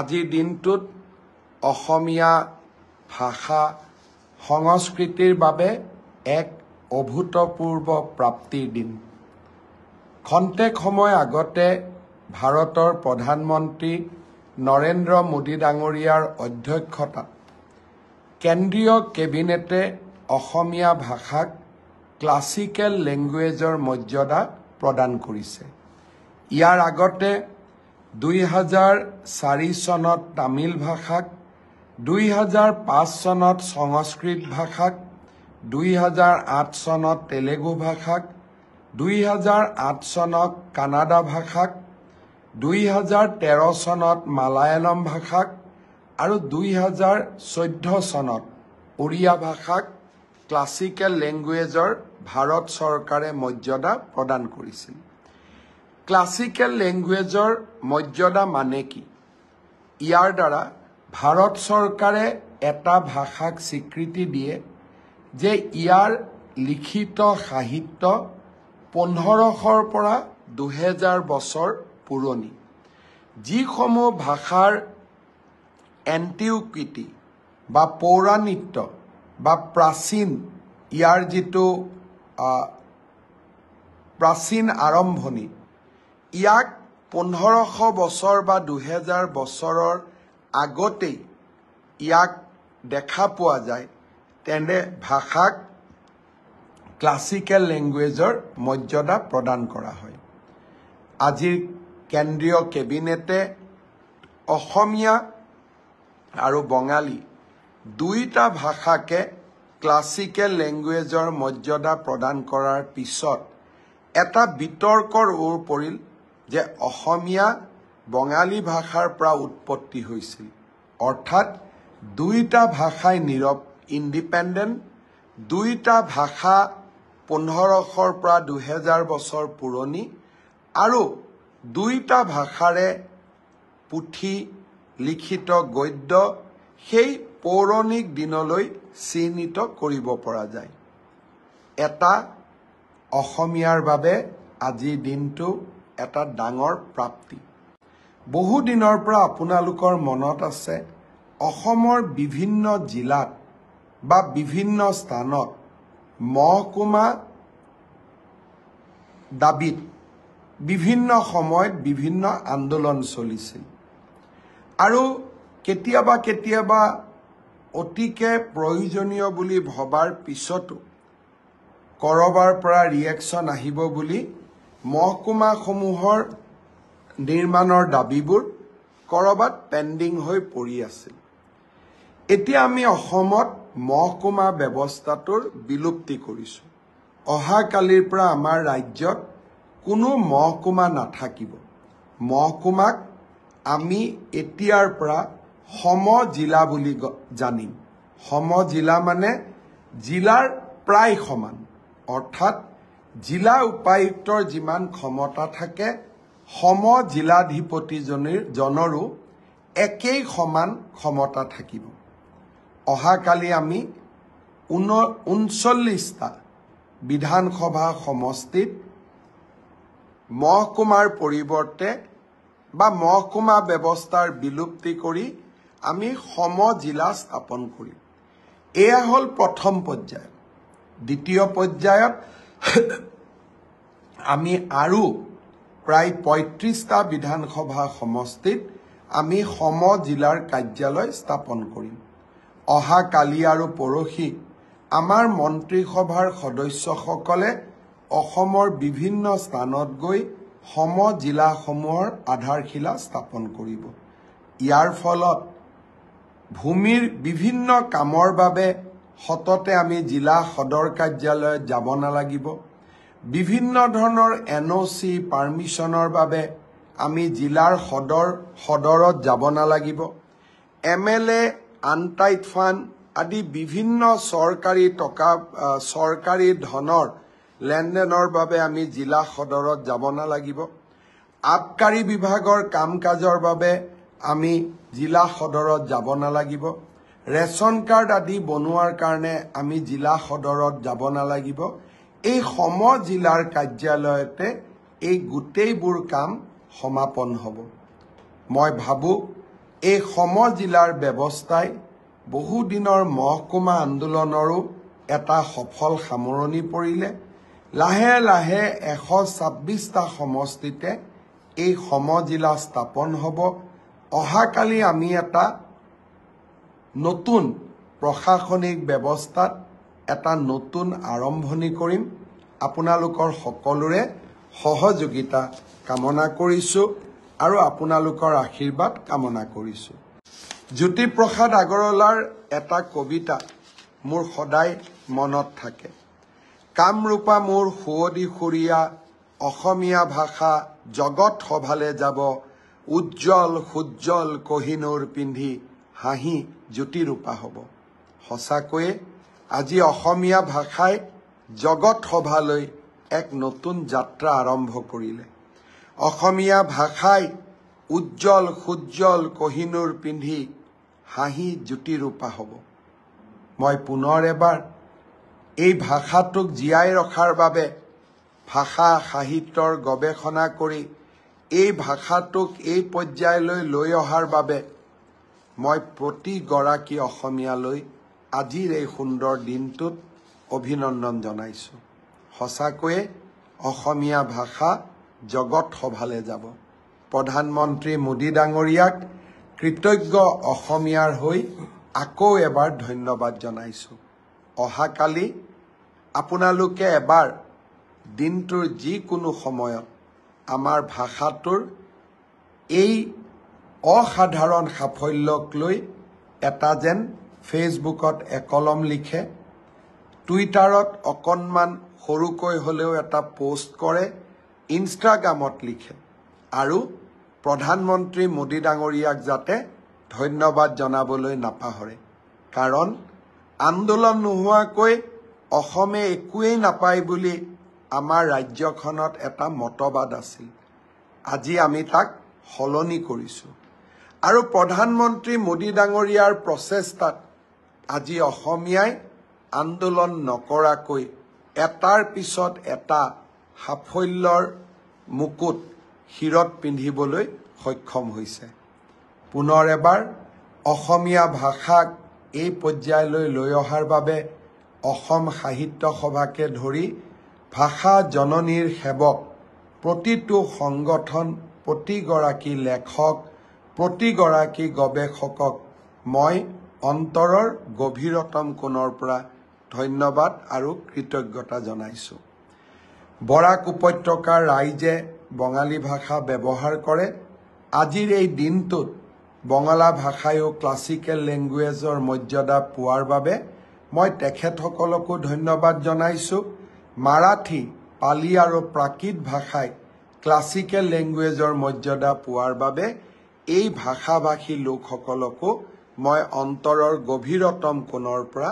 আজিৰ দিনটোত অসমীয়া ভাষা সংস্কৃতিৰ বাবে এক অভূতপূৰ্ব প্ৰাপ্তিৰ দিন খন্তেক সময় আগতে ভাৰতৰ প্ৰধানমন্ত্ৰী নৰেন্দ্ৰ মোদী ডাঙৰীয়াৰ অধ্যক্ষতাত কেন্দ্ৰীয় কেবিনেটে অসমীয়া ভাষাক ক্লাছিকেল লেংগুৱেজৰ মৰ্যাদা প্ৰদান কৰিছে ইয়াৰ আগতে দুই হাজাৰ চাৰি চনত তামিল ভাষাক দুই হাজাৰ পাঁচ চনত সংস্কৃত ভাষাক দুই হাজাৰ আঠ চনত তেলেগু ভাষাক দুই হাজাৰ আঠ চনত কানাডা ভাষাক দুই হাজাৰ তেৰ চনত মালায়ালম ভাষাক আৰু দুই হাজাৰ চৈধ্য চনত উৰিয়া ভাষাক ক্লাছিকেল লেংগুৱেজৰ ভাৰত চৰকাৰে মৰ্যাদা প্ৰদান কৰিছিল ক্লাছিকেল লেংগুৱেজৰ মৰ্যাদা মানে কি ইয়াৰ দ্বাৰা ভাৰত চৰকাৰে এটা ভাষাক স্বীকৃতি দিয়ে যে ইয়াৰ লিখিত সাহিত্য পোন্ধৰশৰ পৰা দুহেজাৰ বছৰ পুৰণি যিসমূহ ভাষাৰ এণ্টিউকৃতি বা পৌৰাণিত্য বা প্ৰাচীন ইয়াৰ যিটো প্ৰাচীন আৰম্ভণি ইয়াক পোন্ধৰশ বছৰ বা দুহেজাৰ বছৰৰ আগতেই ইয়াক দেখা পোৱা যায় তেনে ভাষাক ক্লাছিকেল লেংগুৱেজৰ মৰ্যাদা প্ৰদান কৰা হয় আজিৰ কেন্দ্ৰীয় কেবিনেটে অসমীয়া আৰু বঙালী দুয়োটা ভাষাকে ক্লাছিকেল লেংগুৱেজৰ মৰ্যাদা প্ৰদান কৰাৰ পিছত এটা বিতৰ্কৰ ওৰ পৰিল যে অসমীয়া বঙালী ভাষাৰ পৰা উৎপত্তি হৈছিল অৰ্থাৎ দুইটা ভাষাই নিৰৱ ইণ্ডিপেণ্ডেণ্ট দুইটা ভাষা পোন্ধৰশৰ পৰা দুহেজাৰ বছৰ পুৰণি আৰু দুইটা ভাষাৰে পুথি লিখিত গদ্য সেই পৌৰাণিক দিনলৈ চিহ্নিত কৰিব পৰা যায় এটা অসমীয়াৰ বাবে আজিৰ দিনটো এটা ডাঙৰ প্ৰাপ্তি বহুদিনৰ পৰা আপোনালোকৰ মনত আছে অসমৰ বিভিন্ন জিলাত বা বিভিন্ন স্থানত মহকুমা দাবীত বিভিন্ন সময়ত বিভিন্ন আন্দোলন চলিছিল আৰু কেতিয়াবা কেতিয়াবা অতিকে প্ৰয়োজনীয় বুলি ভবাৰ পিছতো কৰবাৰ পৰা ৰিয়েকশ্যন আহিব বুলি মহকুমাসমূহৰ নিৰ্মাণৰ দাবীবোৰ ক'ৰবাত পেণ্ডিং হৈ পৰি আছিল এতিয়া আমি অসমত মহকুমা ব্যৱস্থাটোৰ বিলুপ্তি কৰিছোঁ অহাকালিৰ পৰা আমাৰ ৰাজ্যত কোনো মহকুমা নাথাকিব মহকুমাক আমি এতিয়াৰ পৰা সম জিলা বুলি জানিম সম জিলা মানে জিলাৰ প্ৰায় সমান অৰ্থাৎ জিলা উপায়ুক্তৰ যিমান ক্ষমতা থাকে সম জিলাধিপতিজনীৰ জনৰো একেই সমান ক্ষমতা থাকিব অহাকালি আমি ঊন ঊনচল্লিছটা বিধানসভা সমষ্টিত মহকুমাৰ পৰিৱৰ্তে বা মহকুমা ব্যৱস্থাৰ বিলুপ্তি কৰি আমি সম জিলা স্থাপন কৰিম এয়া হ'ল প্ৰথম পৰ্যায়ত দ্বিতীয় পৰ্যায়ত আমি আৰু প্ৰায় পঁয়ত্ৰিশটা বিধানসভা সমষ্টিত আমি সম জিলাৰ কাৰ্যালয় স্থাপন কৰিম অহা কালি আৰু পৰহি আমাৰ মন্ত্ৰীসভাৰ সদস্যসকলে অসমৰ বিভিন্ন স্থানত গৈ সম জিলাসমূহৰ আধাৰশিলা স্থাপন কৰিব ইয়াৰ ফলত ভূমিৰ বিভিন্ন কামৰ বাবে সততে আমি জিলা সদৰ কাৰ্যালয়ত যাব নালাগিব বিভিন্ন ধৰণৰ এন অ' চি পাৰ্মিশ্যনৰ বাবে আমি জিলাৰ সদৰ সদৰত যাব নালাগিব M L A untied fund আদি বিভিন্ন চৰকাৰী টকা চৰকাৰী ধনৰ লেনদেনৰ বাবে আমি জিলা সদৰত যাব নালাগিব আবকাৰী বিভাগৰ কাম কাজৰ বাবে আমি জিলা সদৰত যাব নালাগিব ৰেচন কাৰ্ড আদি বনোৱাৰ কাৰণে আমি জিলা সদৰত যাব নালাগিব এই সম জিলাৰ কাৰ্যালয়তে এই গোটেইবোৰ কাম সমাপন হ'ব মই ভাবোঁ এই সম জিলাৰ ব্যৱস্থাই বহুদিনৰ মহকুমা আন্দোলনৰো এটা সফল সামৰণি পৰিলে লাহে লাহে এশ ছাব্বিছটা সমষ্টিতে এই সম জিলা স্থাপন হ'ব অহাকালি আমি এটা নতুন প্ৰশাসনিক ব্যৱস্থাত এটা নতুন আৰম্ভণি কৰিম আপোনালোকৰ সকলোৰে সহযোগিতা কামনা কৰিছোঁ আৰু আপোনালোকৰ আশীৰ্বাদ কামনা কৰিছোঁ জ্যোতিপ্ৰসাদ আগৰৱালাৰ এটা কবিতা মোৰ সদায় মনত থাকে কামৰূপা মোৰ সুৱদীসুৰীয়া অসমীয়া ভাষা জগত সভালে যাব উজ্জ্বল সুজ্জ্বল কহিনুৰ পিন্ধি হাঁহি জ্যোতিৰূপা হ'ব সঁচাকৈয়ে আজি অসমীয়া ভাষাই জগত সভালৈ এক নতুন যাত্ৰা আৰম্ভ কৰিলে অসমীয়া ভাষাই উজ্জ্বল সুজ্জ্বল কহিনুৰ পিন্ধি হাঁহি জ্যোতিৰূপা হ'ব মই পুনৰ এবাৰ এই ভাষাটোক জীয়াই ৰখাৰ বাবে ভাষা সাহিত্যৰ গৱেষণা কৰি এই ভাষাটোক এই পৰ্যায়লৈ লৈ অহাৰ বাবে মই প্ৰতিগৰাকী অসমীয়ালৈ আজিৰ এই সুন্দৰ দিনটোত অভিনন্দন জনাইছোঁ সঁচাকৈয়ে অসমীয়া ভাষা জগত সভালে যাব প্ৰধানমন্ত্ৰী মোদী ডাঙৰীয়াক কৃতজ্ঞ অসমীয়াৰ হৈ আকৌ এবাৰ ধন্যবাদ জনাইছোঁ অহাকালি আপোনালোকে এবাৰ দিনটোৰ যিকোনো সময়ত আমাৰ ভাষাটোৰ এই অসাধাৰণ সাফল্যক লৈ এটা যেন ফেচবুকত একলম লিখে টুইটাৰত অকণমান সৰুকৈ হ'লেও এটা পোষ্ট কৰে ইনষ্টাগ্ৰামত লিখে আৰু প্ৰধানমন্ত্ৰী মোদী ডাঙৰীয়াক যাতে ধন্যবাদ জনাবলৈ নাপাহৰে কাৰণ আন্দোলন নোহোৱাকৈ অসমে একোৱেই নাপায় বুলি আমাৰ ৰাজ্যখনত এটা মতবাদ আছিল আজি আমি তাক সলনি কৰিছোঁ আৰু প্ৰধানমন্ত্ৰী মোদী ডাঙৰীয়াৰ প্ৰচেষ্টাত আজি অসমীয়াই আন্দোলন নকৰাকৈ এটাৰ পিছত এটা সাফল্যৰ মুকুত শিৰত পিন্ধিবলৈ সক্ষম হৈছে পুনৰ এবাৰ অসমীয়া ভাষাক এই পৰ্যায়লৈ লৈ অহাৰ বাবে অসম সাহিত্য সভাকে ধৰি ভাষা জননীৰ সেৱক প্ৰতিটো সংগঠন প্ৰতিগৰাকী লেখক প্ৰতিগৰাকী গৱেষকক মই অন্তৰৰ গভীৰতম কোণৰ পৰা ধন্যবাদ আৰু কৃতজ্ঞতা জনাইছোঁ বৰাক উপত্যকা ৰাইজে বঙালী ভাষা ব্যৱহাৰ কৰে আজিৰ এই দিনটোত বঙলা ভাষায়ো ক্লাছিকেল লেংগুৱেজৰ মৰ্যাদা পোৱাৰ বাবে মই তেখেতসকলকো ধন্যবাদ জনাইছোঁ মাৰাঠী পালি আৰু প্ৰাকৃত ভাষাই ক্লাছিকেল লেংগুৱেজৰ মৰ্যাদা পোৱাৰ বাবে এই ভাষাভাষী লোকসকলকো মই অন্তৰৰ গভীৰতম কোণৰ পৰা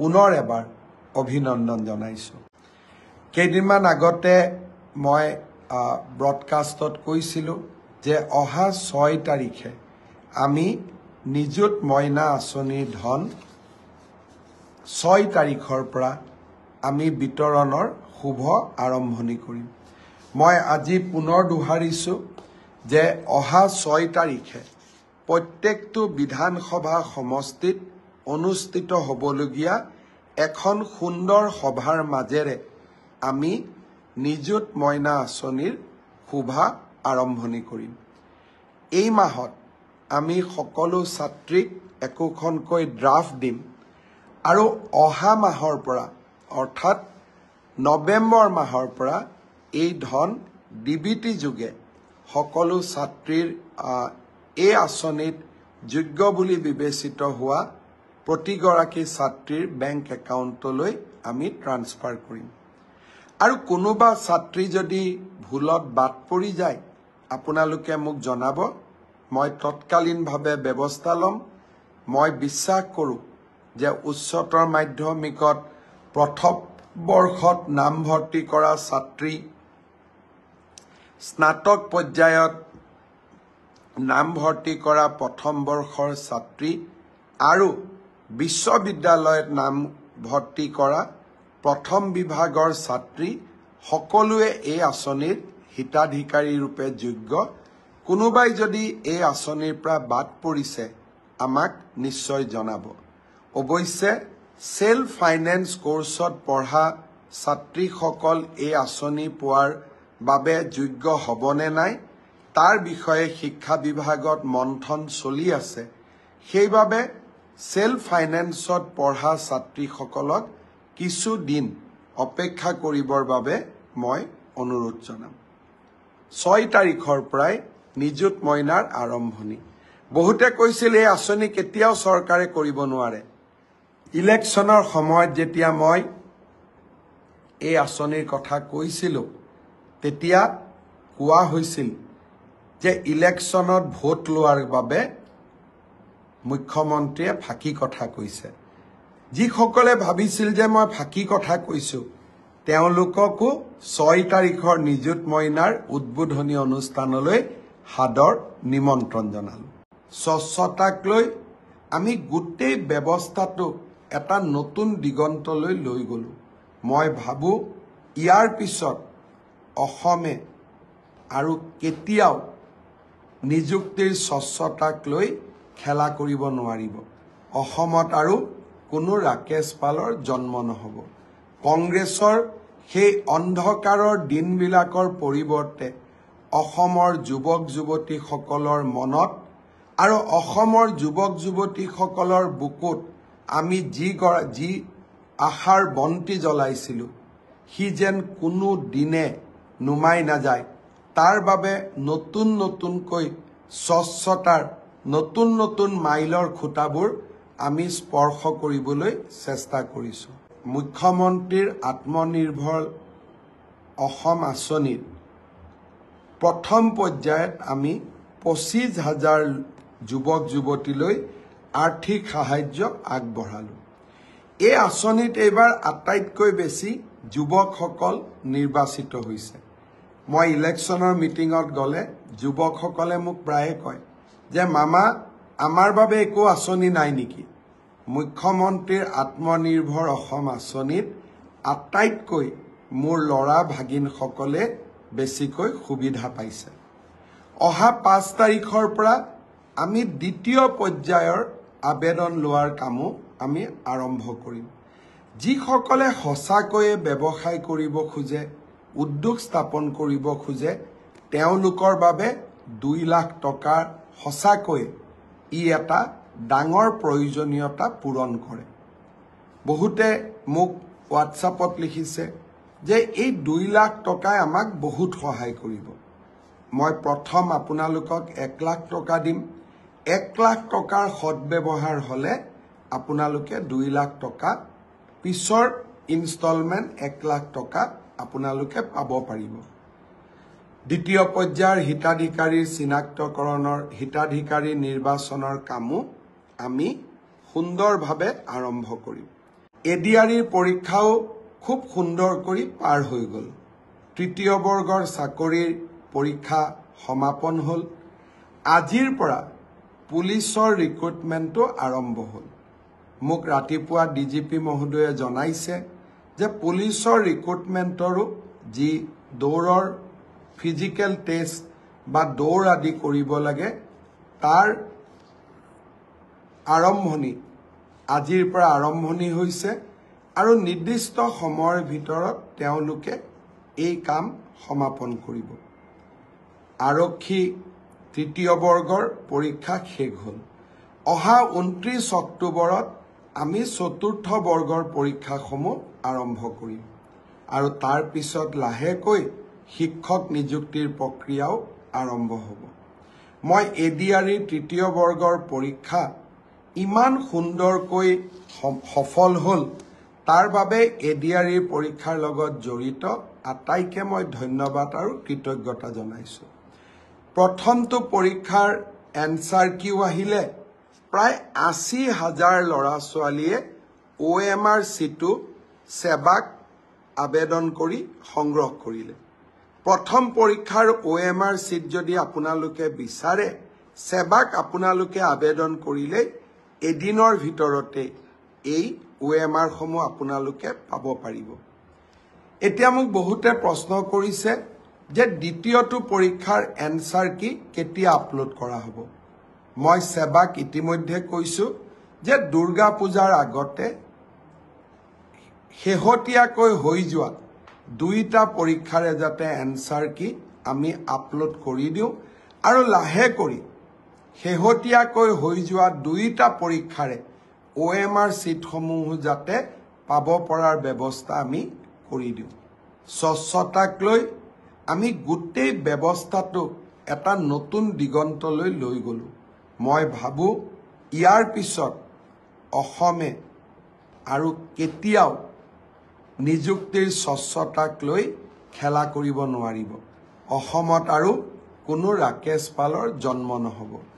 পুনৰ এবাৰ অভিনন্দন জনাইছোঁ কেইদিনমান আগতে মই ব্ৰডকাষ্টত কৈছিলোঁ যে অহা ছয় তাৰিখে আমি নিযুত মইনা আঁচনিৰ ধন ছয় তাৰিখৰ পৰা আমি বিতৰণৰ শুভ আৰম্ভণি কৰিম মই আজি পুনৰ দোহাৰিছোঁ যে অহা ছয় তাৰিখে প্ৰত্যেকটো বিধানসভা সমষ্টিত অনুষ্ঠিত হ'বলগীয়া এখন সুন্দৰ সভাৰ মাজেৰে আমি নিযুত মইনা আঁচনিৰ শোভা আৰম্ভণি কৰিম এই মাহত আমি সকলো ছাত্ৰীক একোখনকৈ ড্ৰাফ্ট দিম আৰু অহা মাহৰ পৰা অৰ্থাৎ নৱেম্বৰ মাহৰ পৰা এই ধন ডি বি টি যোগে সকলো ছাত্ৰীৰ এই আঁচনিত যোগ্য বুলি বিবেচিত হোৱা প্ৰতিগৰাকী ছাত্ৰীৰ বেংক একাউণ্টলৈ আমি ট্ৰান্সফাৰ কৰিম আৰু কোনোবা ছাত্ৰী যদি ভুলত বাট পৰি যায় আপোনালোকে মোক জনাব মই তৎকালীনভাৱে ব্যৱস্থা ল'ম মই বিশ্বাস কৰোঁ যে উচ্চতৰ মাধ্যমিকত প্ৰথম বৰ্ষত নামভৰ্তি কৰা ছাত্ৰী স্নাতক পৰ্যায়ত নামভৰ্তি কৰা প্ৰথম বৰ্ষৰ ছাত্ৰী আৰু বিশ্ববিদ্যালয়ত নামভৰ্তি কৰা প্ৰথম বিভাগৰ ছাত্ৰী সকলোৱে এই আঁচনিৰ হিতাধিকাৰীৰূপে যোগ্য কোনোবাই যদি এই আঁচনিৰ পৰা বাদ পৰিছে আমাক নিশ্চয় জনাব অৱশ্যে ছেল্ফ ফাইনেন্স কোৰ্চত পঢ়া ছাত্ৰীসকল এই আঁচনি পোৱাৰ বাবে যোগ্য হ'বনে নাই তাৰ বিষয়ে শিক্ষা বিভাগত মন্থন চলি আছে সেইবাবে ছেল্ফ ফাইনেন্সত পঢ়া ছাত্ৰীসকলক কিছুদিন অপেক্ষা কৰিবৰ বাবে মই অনুৰোধ জনাম ছয় তাৰিখৰ পৰাই নিযুত মইনাৰ আৰম্ভণি বহুতে কৈছিল এই আঁচনি কেতিয়াও চৰকাৰে কৰিব নোৱাৰে ইলেকশ্যনৰ সময়ত যেতিয়া মই এই আঁচনিৰ কথা কৈছিলোঁ তেতিয়া কোৱা হৈছিল যে ইলেকশ্যনত ভোট লোৱাৰ বাবে মুখ্যমন্ত্ৰীয়ে ফাঁকি কথা কৈছে যিসকলে ভাবিছিল যে মই ফাঁকি কথা কৈছোঁ তেওঁলোককো ছয় তাৰিখৰ নিযুত মইনাৰ উদ্বোধনী অনুষ্ঠানলৈ সাদৰ নিমন্ত্ৰণ জনালো স্বচ্ছতাক লৈ আমি গোটেই ব্যৱস্থাটো এটা নতুন দিগন্তলৈ লৈ গ'লোঁ মই ভাবোঁ ইয়াৰ পিছত অসমে আৰু কেতিয়াও নিযুক্তিৰ স্বচ্ছতাক লৈ খেলা কৰিব নোৱাৰিব অসমত আৰু কোনো ৰাকেশ পালৰ জন্ম নহ'ব কংগ্ৰেছৰ সেই অন্ধকাৰৰ দিনবিলাকৰ পৰিৱৰ্তে অসমৰ যুৱক যুৱতীসকলৰ মনত আৰু অসমৰ যুৱক যুৱতীসকলৰ বুকুত আমি যি যি আশাৰ বন্তি জ্বলাইছিলোঁ সি যেন কোনো দিনে নুমাই নাযায় তাৰ বাবে নতুন নতুনকৈ স্বচ্ছতাৰ নতুন নতুন মাইলৰ খুঁটাবোৰ আমি স্পৰ্শ কৰিবলৈ চেষ্টা কৰিছোঁ মুখ্যমন্ত্ৰীৰ আত্মনিৰ্ভৰ অসম আঁচনিত প্ৰথম পৰ্যায়ত আমি পঁচিছ হাজাৰ যুৱক যুৱতীলৈ আৰ্থিক সাহাৰ্য আগবঢ়ালোঁ এই আঁচনিত এইবাৰ আটাইতকৈ বেছি যুৱকসকল নিৰ্বাচিত হৈছে মই ইলেকশ্যনৰ মিটিঙত গলে যুৱকসকলে মোক প্ৰায়ে কয় যে মামা আমাৰ বাবে একো আঁচনি নাই নেকি মুখ্যমন্ত্ৰীৰ আত্মনিৰ্ভৰ অসম আঁচনিত আটাইতকৈ মোৰ ল'ৰা ভাগিনসকলে বেছিকৈ সুবিধা পাইছে অহা পাঁচ তাৰিখৰ পৰা আমি দ্বিতীয় পৰ্যায়ৰ আবেদন লোৱাৰ কামো আমি আৰম্ভ কৰিম যিসকলে সঁচাকৈয়ে ব্যৱসায় কৰিব খোজে উদ্যোগ স্থাপন কৰিব খোজে তেওঁলোকৰ বাবে দুই লাখ টকাৰ সঁচাকৈ ই এটা ডাঙৰ প্ৰয়োজনীয়তা পূৰণ কৰে বহুতে মোক হোৱাটছআপত লিখিছে যে এই দুই লাখ টকাই আমাক বহুত সহায় কৰিব মই প্ৰথম আপোনালোকক এক লাখ টকা দিম এক লাখ টকাৰ সদব্যৱহাৰ হ'লে আপোনালোকে দুই লাখ টকা পিছৰ ইনষ্টলমেণ্ট এক লাখ টকা আপোনালোকে পাব পাৰিব দ্বিতীয় পৰ্যায়ৰ হিতাধিকাৰীৰ চিনাক্তকৰণৰ হিতাধিকাৰী নিৰ্বাচনৰ কামো আমি সুন্দৰভাৱে আৰম্ভ কৰিম এ ডি এডিআৰীৰ পৰীক্ষাও খুব সুন্দৰ কৰি পাৰ হৈ গ'ল তৃতীয় বৰ্গৰ চাকৰিৰ পৰীক্ষা সমাপন হ'ল আজিৰ পৰা পুলিচৰ ৰিক্ৰুটমেণ্টো আৰম্ভ হ'ল মোক ৰাতিপুৱা ডি জি পি মহোদয়ে জনাইছে যে পুলিচৰ ৰিক্ৰুটমেণ্টৰো যি দৌৰৰ ফিজিকেল টেষ্ট বা দৌৰ আদি কৰিব লাগে তাৰ আৰম্ভণি আজিৰ পৰা আৰম্ভণি হৈছে আৰু নিৰ্দিষ্ট সময়ৰ ভিতৰত তেওঁলোকে এই কাম সমাপন কৰিব আৰক্ষী তৃতীয় বৰ্গৰ পৰীক্ষা শেষ হ'ল অহা ঊনত্ৰিছ অক্টোবৰত আমি চতুৰ্থ বৰ্গৰ পৰীক্ষাসমূহ আৰম্ভ কৰিম আৰু তাৰ পিছত লাহেকৈ শিক্ষক নিযুক্তিৰ প্ৰক্ৰিয়াও আৰম্ভ হ'ব মই এ ডি আৰ আৰিৰ তৃতীয় বৰ্গৰ পৰীক্ষা ইমান সুন্দৰকৈ সফল হ'ল তাৰ বাবে এ ডি আৰ ইৰ পৰীক্ষাৰ লগত জড়িত আটাইকে মই ধন্যবাদ আৰু কৃতজ্ঞতা জনাইছোঁ প্ৰথমটো পৰীক্ষাৰ এনচাৰ কিউ আহিলে প্ৰায় আশী হাজাৰ ল'ৰা ছোৱালীয়ে অ এম আৰ চিটো চেবাক আবেদন কৰি সংগ্ৰহ কৰিলে প্ৰথম পৰীক্ষাৰ অ এম আৰ চিট যদি আপোনালোকে বিচাৰে চেবাক আপোনালোকে আবেদন কৰিলে এদিনৰ ভিতৰতে এই অ এম আৰসমূহ আপোনালোকে পাব পাৰিব এতিয়া মোক বহুতে প্ৰশ্ন কৰিছে যে দ্বিতীয়টো পৰীক্ষাৰ এনচাৰ কি কেতিয়া আপলোড কৰা হ'ব মই সেবাক ইতিমধ্যে কৈছো যে দুৰ্গা পূজাৰ আগতে শেহতীয়াকৈ হৈ যোৱা দুইটা পৰীক্ষাৰে যাতে এনসাৰ কি আমি আপলোড কৰি দিওঁ আৰু লাহে কৰি শেহতীয়াকৈ হৈ যোৱা দুইটা পৰীক্ষাৰে ও এম আৰ সিটসমূহ যাতে পাব পৰাৰ ব্যৱস্থা আমি কৰি দিওঁ স্বচ্ছতাক লৈ আমি গোটেই ব্যবস্থাটো এটা নতুন দিগন্তলৈ লৈ গলোঁ মই ভাবো ইয়াৰ পিছত অসমে আৰু কেতিয়াও নিযুক্তিৰ স্বচ্ছতাক লৈ খেলা কৰিব নোৱাৰিব অসমত আৰু কোনো ৰাকেশ পালৰ জন্ম নহ'ব